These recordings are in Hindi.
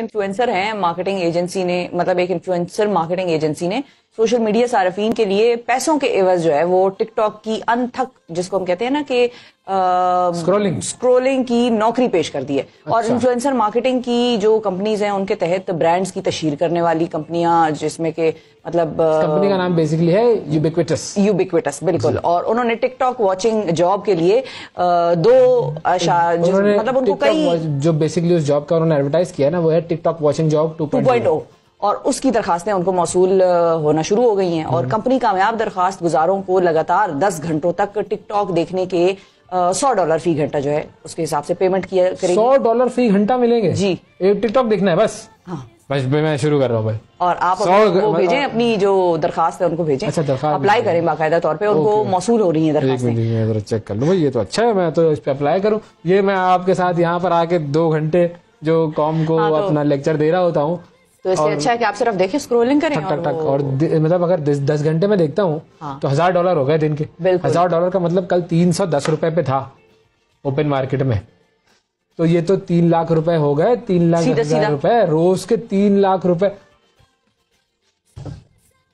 इन्फ्लुएंसर हैं मार्केटिंग एजेंसी ने मतलब एक इन्फ्लुएंसर मार्केटिंग एजेंसी ने सोशल मीडिया सार्फिन के लिए पैसों के एवज जो है वो टिकटॉक की अनथक जिसको हम कहते हैं ना कि स्क्रोलिंग स्क्रोलिंग की नौकरी पेश कर दी है अच्छा। और इन्फ्लुएंसर मार्केटिंग की जो कंपनीज हैं उनके तहत ब्रांड्स की तशहर करने वाली कंपनियां जिसमें के मतलब कंपनी का नाम बेसिकली है यूबिक्विटस यूबिक्विटस बिल्कुल और उन्होंने टिकटॉक वॉचिंग जॉब के लिए दो मतलब उनको कई जो बेसिकली उस जॉब का उन्होंने एडवर्टाइज किया ना वो है TikTok watching job two point और उसकी दरखास्तें उनको मौसू होना शुरू हो गई हैं और हम्म। कंपनी कामयाब दरखास्त गुजारों को लगातार दस घंटों तक टिकटॉक देखने के सौ डॉलर फी घंटा जो है उसके हिसाब से पेमेंट किया करेंगे सौ डॉलर फी घंटा मिलेंगे जी एक टिकटॉक देखना है बस हाँ बस मैं शुरू कर रहा हूँ भाई और आप भेजें अपनी जो दरखास्त है उनको भेजें अच्छा, अप्लाई करें बाकायदा तौर पर उनको मौसू हो रही है चेक कर भाई ये तो अच्छा है मैं तो इस पर अप्लाई करूँ ये मैं आपके साथ यहाँ पर आके दो घंटे जो कॉम को हाँ, तो- अपना लेक्चर दे रहा होता हूँ तो इससे अच्छा है कि आप सिर्फ देखिए स्क्रोलिंग करें टक और, टक और मतलब अगर दस घंटे में देखता हूँ हाँ। तो हजार डॉलर हो गए दिन के हजार डॉलर का मतलब कल तीन सौ दस रुपए पे था ओपन मार्केट में तो ये तो तीन लाख रुपए हो गए तीन लाख रुपए रोज के तीन लाख रुपए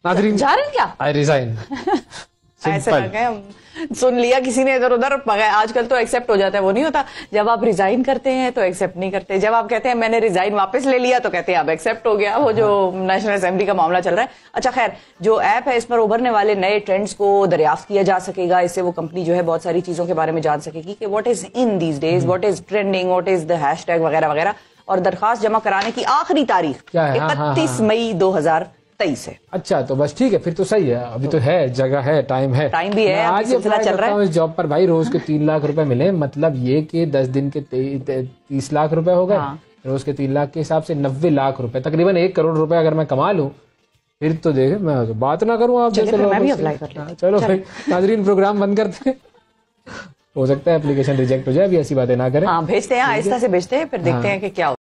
नाजरीन जा रहे हैं क्या आई रिजाइन ऐसे लग गए सुन लिया किसी ने इधर उधर आजकल तो एक्सेप्ट हो जाता है वो नहीं होता जब आप रिजाइन करते हैं तो एक्सेप्ट नहीं करते जब आप कहते हैं मैंने रिजाइन वापस ले लिया तो कहते हैं अब एक्सेप्ट हो गया वो जो नेशनल हाँ। असेंबली का मामला चल रहा है अच्छा खैर जो ऐप है इस पर उभरने वाले नए ट्रेंड्स को दरियाफ्त किया जा सकेगा इससे वो कंपनी जो है बहुत सारी चीजों के बारे में जान सकेगी कि what is in these days what is trending what is the hash वगैरह वगैरह और दरखास्त जमा कराने की आखिरी तारीख हाँ, हाँ, इकतीस मई दो हजार तेईस है अच्छा तो बस ठीक है फिर तो सही है अभी तो, तो है जगह है टाइम है टाइम भी है आज सिलसिला चल रहा है इस जॉब पर भाई रोज के तीन लाख रुपए मिले मतलब ये कि दस दिन के तीस लाख रुपए हो गए हाँ। रोज के तीन लाख के हिसाब से नब्बे लाख रुपए तकरीबन एक करोड़ रुपए अगर मैं कमा लूँ फिर तो देखे मैं तो बात ना करूँ आप जैसे चलो भाई नाजरीन प्रोग्राम बंद करते हो सकता है एप्लीकेशन रिजेक्ट हो जाए अभी ऐसी बातें ना करें हाँ भेजते हैं आहिस्ता से भेजते हैं फिर देखते हाँ। हैं कि क्या